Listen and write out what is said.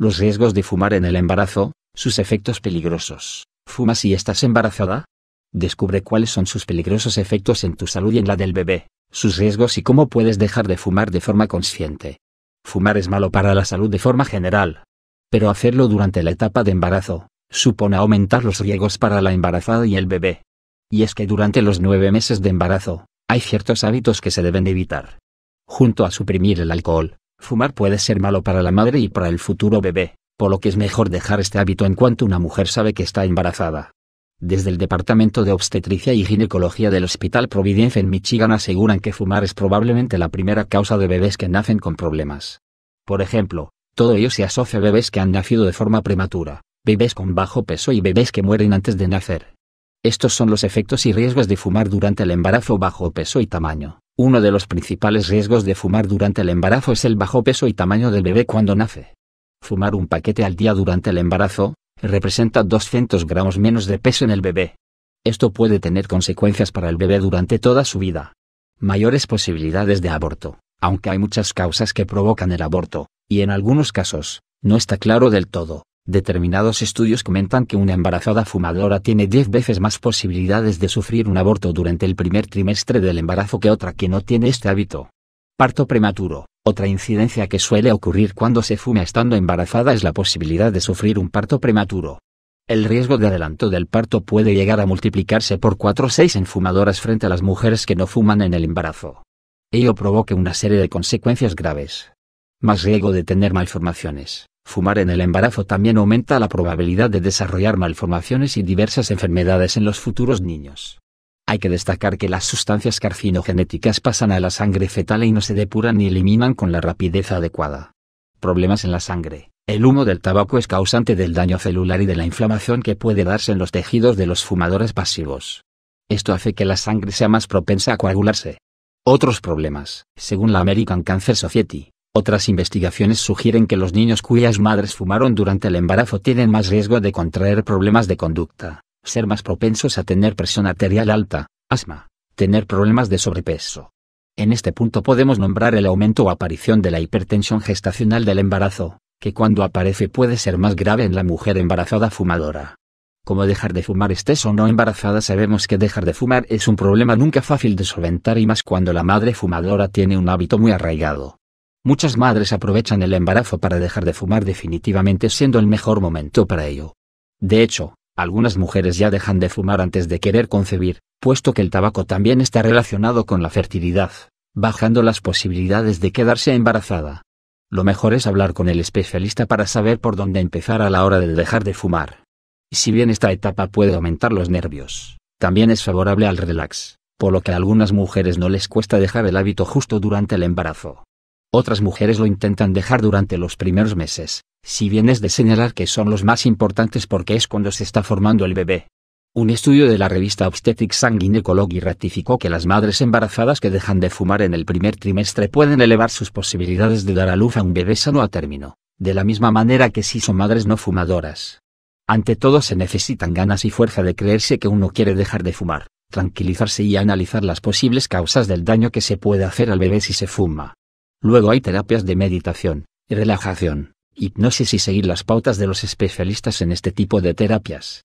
los riesgos de fumar en el embarazo, sus efectos peligrosos. ¿Fumas y estás embarazada? Descubre cuáles son sus peligrosos efectos en tu salud y en la del bebé, sus riesgos y cómo puedes dejar de fumar de forma consciente. Fumar es malo para la salud de forma general. Pero hacerlo durante la etapa de embarazo, supone aumentar los riesgos para la embarazada y el bebé. Y es que durante los nueve meses de embarazo, hay ciertos hábitos que se deben evitar. Junto a suprimir el alcohol, Fumar puede ser malo para la madre y para el futuro bebé, por lo que es mejor dejar este hábito en cuanto una mujer sabe que está embarazada. Desde el Departamento de Obstetricia y Ginecología del Hospital Providence en Michigan aseguran que fumar es probablemente la primera causa de bebés que nacen con problemas. Por ejemplo, todo ello se asocia a bebés que han nacido de forma prematura, bebés con bajo peso y bebés que mueren antes de nacer. Estos son los efectos y riesgos de fumar durante el embarazo bajo peso y tamaño. Uno de los principales riesgos de fumar durante el embarazo es el bajo peso y tamaño del bebé cuando nace. Fumar un paquete al día durante el embarazo representa 200 gramos menos de peso en el bebé. Esto puede tener consecuencias para el bebé durante toda su vida. Mayores posibilidades de aborto, aunque hay muchas causas que provocan el aborto, y en algunos casos, no está claro del todo Determinados estudios comentan que una embarazada fumadora tiene 10 veces más posibilidades de sufrir un aborto durante el primer trimestre del embarazo que otra que no tiene este hábito. Parto prematuro. Otra incidencia que suele ocurrir cuando se fuma estando embarazada es la posibilidad de sufrir un parto prematuro. El riesgo de adelanto del parto puede llegar a multiplicarse por 4 o 6 en fumadoras frente a las mujeres que no fuman en el embarazo. Ello provoca una serie de consecuencias graves. Más riesgo de tener malformaciones Fumar en el embarazo también aumenta la probabilidad de desarrollar malformaciones y diversas enfermedades en los futuros niños. Hay que destacar que las sustancias carcinogenéticas pasan a la sangre fetal y no se depuran ni eliminan con la rapidez adecuada. Problemas en la sangre. El humo del tabaco es causante del daño celular y de la inflamación que puede darse en los tejidos de los fumadores pasivos. Esto hace que la sangre sea más propensa a coagularse. Otros problemas. Según la American Cancer Society, otras investigaciones sugieren que los niños cuyas madres fumaron durante el embarazo tienen más riesgo de contraer problemas de conducta, ser más propensos a tener presión arterial alta, asma, tener problemas de sobrepeso. En este punto podemos nombrar el aumento o aparición de la hipertensión gestacional del embarazo, que cuando aparece puede ser más grave en la mujer embarazada fumadora. Como dejar de fumar estés o no embarazada sabemos que dejar de fumar es un problema nunca fácil de solventar y más cuando la madre fumadora tiene un hábito muy arraigado. Muchas madres aprovechan el embarazo para dejar de fumar definitivamente siendo el mejor momento para ello. De hecho, algunas mujeres ya dejan de fumar antes de querer concebir, puesto que el tabaco también está relacionado con la fertilidad, bajando las posibilidades de quedarse embarazada. Lo mejor es hablar con el especialista para saber por dónde empezar a la hora de dejar de fumar. Si bien esta etapa puede aumentar los nervios, también es favorable al relax, por lo que a algunas mujeres no les cuesta dejar el hábito justo durante el embarazo. Otras mujeres lo intentan dejar durante los primeros meses, si bien es de señalar que son los más importantes porque es cuando se está formando el bebé. Un estudio de la revista Obstetrics and Gynecology ratificó que las madres embarazadas que dejan de fumar en el primer trimestre pueden elevar sus posibilidades de dar a luz a un bebé sano a término, de la misma manera que si son madres no fumadoras. Ante todo se necesitan ganas y fuerza de creerse que uno quiere dejar de fumar, tranquilizarse y analizar las posibles causas del daño que se puede hacer al bebé si se fuma. Luego hay terapias de meditación, relajación, hipnosis y seguir las pautas de los especialistas en este tipo de terapias.